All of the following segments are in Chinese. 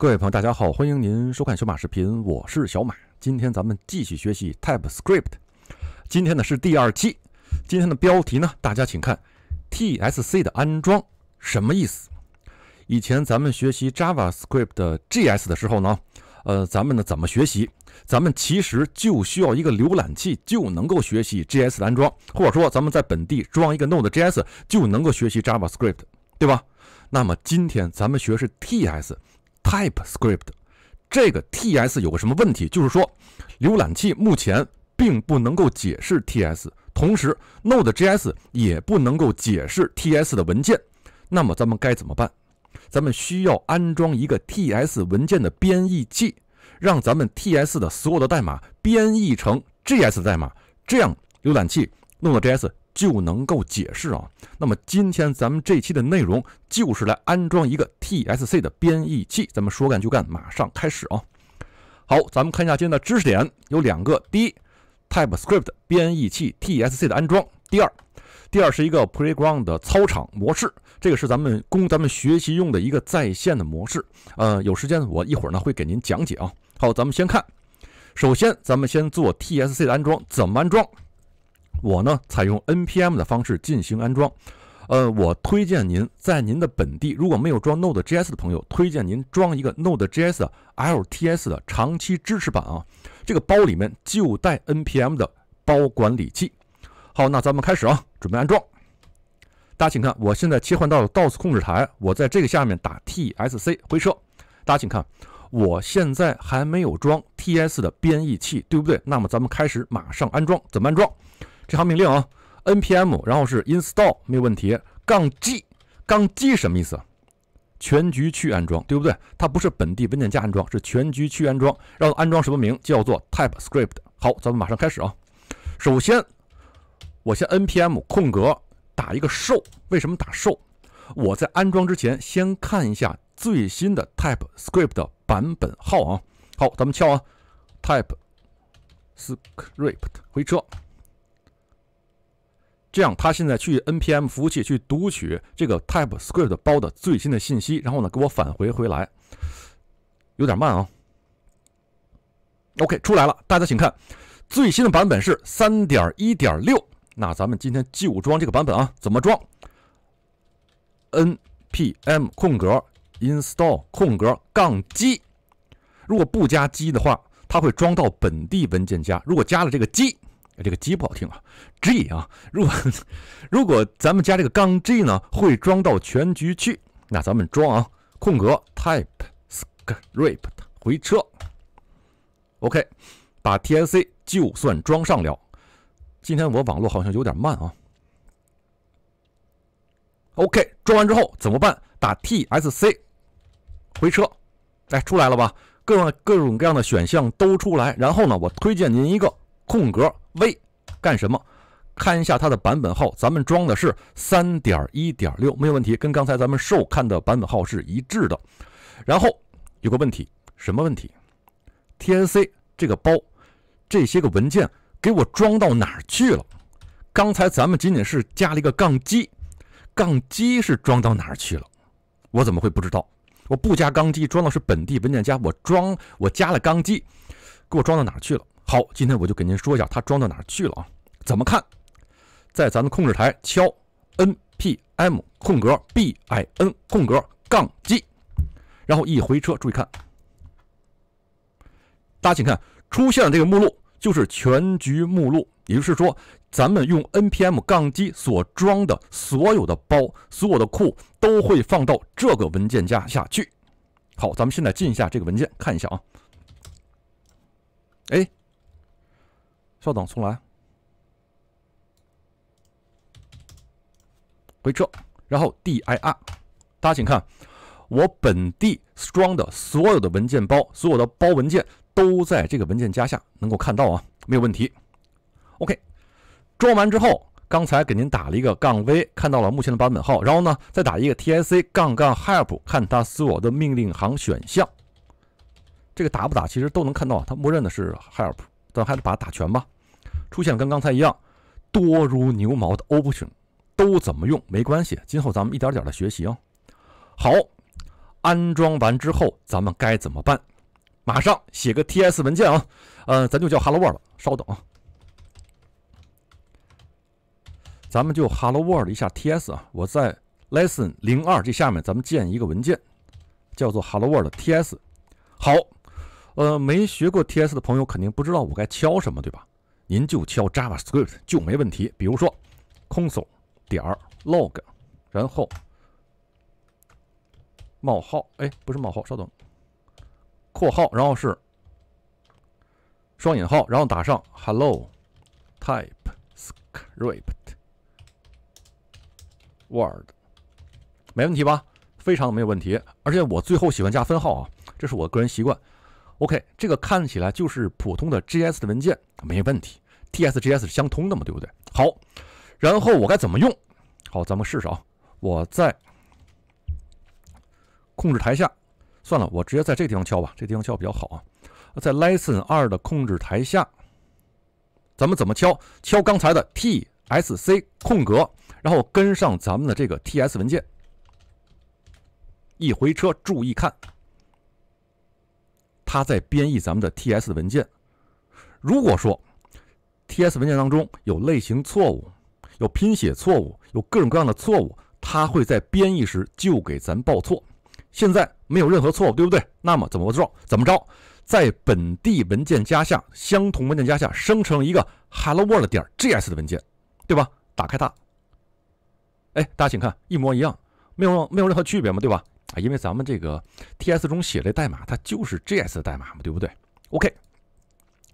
各位朋友，大家好，欢迎您收看小马视频，我是小马。今天咱们继续学习 TypeScript，今天呢是第二期。今天的标题呢，大家请看 TSC 的安装，什么意思？以前咱们学习 JavaScript 的 g s 的时候呢，呃，咱们呢怎么学习？咱们其实就需要一个浏览器就能够学习 g s 的安装，或者说咱们在本地装一个 Node.js 就能够学习 JavaScript，对吧？那么今天咱们学是 TS。TypeScript 这个 TS 有个什么问题？就是说，浏览器目前并不能够解释 TS，同时 Node.js 也不能够解释 TS 的文件。那么咱们该怎么办？咱们需要安装一个 TS 文件的编译器，让咱们 TS 的所有的代码编译成 g s 代码，这样浏览器弄到 JS。就能够解释啊。那么今天咱们这期的内容就是来安装一个 T S C 的编译器。咱们说干就干，马上开始啊。好，咱们看一下今天的知识点有两个。第一，TypeScript 编译器 T S C 的安装。第二，第二是一个 Playground 的操场模式，这个是咱们供咱们学习用的一个在线的模式。呃，有时间我一会儿呢会给您讲解啊。好，咱们先看，首先咱们先做 T S C 的安装，怎么安装？我呢采用 NPM 的方式进行安装，呃，我推荐您在您的本地如果没有装 Node.js 的朋友，推荐您装一个 Node.js LTS 的长期支持版啊，这个包里面就带 NPM 的包管理器。好，那咱们开始啊，准备安装。大家请看，我现在切换到了 DOS 控制台，我在这个下面打 TSC 回车。大家请看，我现在还没有装 t s 的编译器，对不对？那么咱们开始马上安装，怎么安装？这行命令啊，npm，然后是 install，没有问题。杠 g，杠 g 什么意思？全局去安装，对不对？它不是本地文件夹安装，是全局去安装。让安装什么名？叫做 TypeScript。好，咱们马上开始啊。首先，我先 npm 空格打一个 show，为什么打 show？我在安装之前先看一下最新的 TypeScript 的版本号啊。好，咱们敲啊，TypeScript 回车。这样，他现在去 NPM 服务器去读取这个 TypeScript 包的最新的信息，然后呢给我返回回来，有点慢啊。OK，出来了，大家请看，最新的版本是三点一点六。那咱们今天就装这个版本啊？怎么装？NPM 空格 install 空格杠 G，如果不加 G 的话，它会装到本地文件夹；如果加了这个 G。这个 G 不好听啊，G 啊，如果如果咱们加这个杠 G 呢，会装到全局去，那咱们装啊，空格，type script 回车，OK，把 TSC 就算装上了。今天我网络好像有点慢啊。OK，装完之后怎么办？打 TSC，回车，哎，出来了吧？各种各种各样的选项都出来，然后呢，我推荐您一个空格。V 干什么？看一下它的版本号，咱们装的是三点一点六，没有问题，跟刚才咱们受看的版本号是一致的。然后有个问题，什么问题？TNC 这个包，这些个文件给我装到哪儿去了？刚才咱们仅仅是加了一个杠机，杠机是装到哪儿去了？我怎么会不知道？我不加杠机，装的是本地文件夹，我装我加了杠机，给我装到哪儿去了？好，今天我就给您说一下，它装到哪儿去了啊？怎么看？在咱们控制台敲 n p m 空格 b i n 空格杠 g，然后一回车，注意看，大家请看，出现了这个目录，就是全局目录，也就是说，咱们用 n p m 杠 g 所装的所有的包、所有的库都会放到这个文件夹下去。好，咱们现在进一下这个文件，看一下啊。哎。稍等，重来。回车，然后 dir，大家请看，我本地装的所有的文件包，所有的包文件都在这个文件夹下能够看到啊，没有问题。OK，装完之后，刚才给您打了一个杠 v，看到了目前的版本号，然后呢，再打一个 tic 杠杠 help，看它所有的命令行选项。这个打不打其实都能看到，它默认的是 help。咱还得把它打全吧。出现跟刚才一样，多如牛毛的 option，都怎么用没关系。今后咱们一点点的学习啊。好，安装完之后咱们该怎么办？马上写个 ts 文件啊。呃，咱就叫 hello world。稍等啊。咱们就 hello world 一下 ts 啊。我在 lesson 零二这下面，咱们建一个文件，叫做 hello world ts。好。呃，没学过 TS 的朋友肯定不知道我该敲什么，对吧？您就敲 JavaScript 就没问题。比如说，console 点 log，然后冒号，哎，不是冒号，稍等，括号，然后是双引号，然后打上 hello，type script word，没问题吧？非常没有问题。而且我最后喜欢加分号啊，这是我个人习惯。OK，这个看起来就是普通的 JS 的文件，没问题。TS、g s 是相通的嘛，对不对？好，然后我该怎么用？好，咱们试试啊。我在控制台下，算了，我直接在这个地方敲吧，这地方敲比较好啊。在 Lesson 二的控制台下，咱们怎么敲？敲刚才的 TSC 空格，然后跟上咱们的这个 TS 文件，一回车，注意看。他在编译咱们的 TS 文件，如果说 TS 文件当中有类型错误、有拼写错误、有各种各样的错误，他会在编译时就给咱报错。现在没有任何错误，对不对？那么怎么着？怎么着？在本地文件夹下，相同文件夹下生成一个 hello world 点 js 的文件，对吧？打开它，哎，大家请看，一模一样，没有没有任何区别嘛，对吧？啊，因为咱们这个 T S 中写的代码，它就是 G S 的代码嘛，对不对？OK，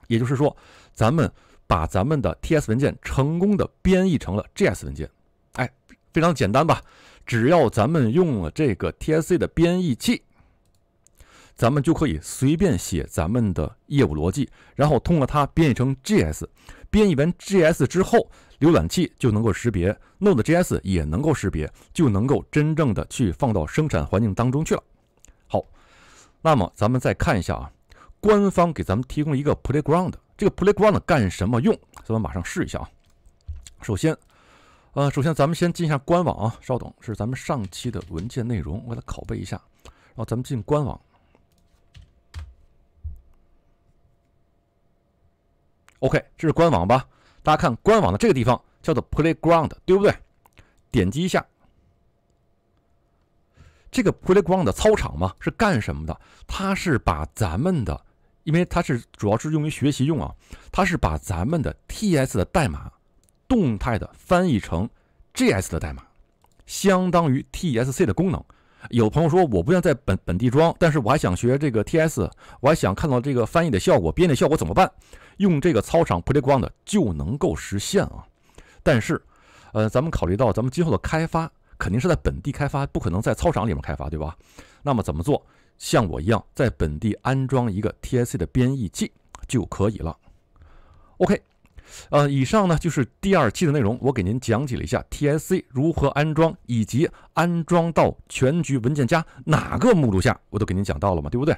也就是说，咱们把咱们的 T S 文件成功的编译成了 G S 文件，哎，非常简单吧？只要咱们用了这个 T S C 的编译器，咱们就可以随便写咱们的业务逻辑，然后通过它编译成 G S。编译完 JS 之后，浏览器就能够识别，Node.js 也能够识别，就能够真正的去放到生产环境当中去了。好，那么咱们再看一下啊，官方给咱们提供了一个 Playground，这个 Playground 干什么用？咱们马上试一下啊。首先，呃，首先咱们先进一下官网啊。稍等，是咱们上期的文件内容，我给它拷贝一下，然后咱们进官网。OK，这是官网吧？大家看官网的这个地方叫做 Playground，对不对？点击一下，这个 Playground 操场嘛是干什么的？它是把咱们的，因为它是主要是用于学习用啊，它是把咱们的 TS 的代码动态的翻译成 g s 的代码，相当于 TSC 的功能。有朋友说我不愿在本本地装，但是我还想学这个 TS，我还想看到这个翻译的效果、编的效果怎么办？用这个操场 p l a y g r o u n d 就能够实现啊。但是，呃，咱们考虑到咱们今后的开发肯定是在本地开发，不可能在操场里面开发，对吧？那么怎么做？像我一样在本地安装一个 TSC 的编译器就可以了。OK。呃，以上呢就是第二期的内容，我给您讲解了一下 T S C 如何安装，以及安装到全局文件夹哪个目录下，我都给您讲到了嘛，对不对？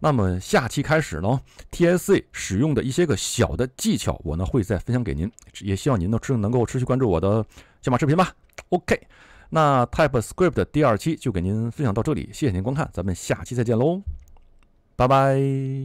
那么下期开始呢 t S C 使用的一些个小的技巧，我呢会再分享给您，也希望您呢持能够持续关注我的小马视频吧。OK，那 Type Script 第二期就给您分享到这里，谢谢您观看，咱们下期再见喽，拜拜。